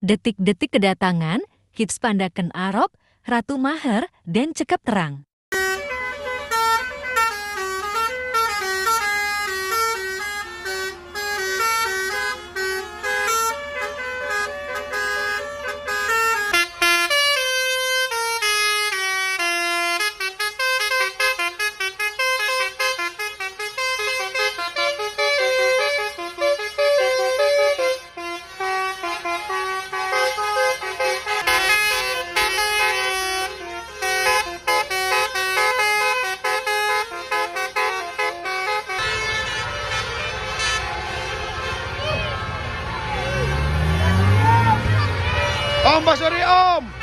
Detik-detik kedatangan, Hits pandakan Arok, Ratu Maher, dan Cekap Terang. Om Basuri Om.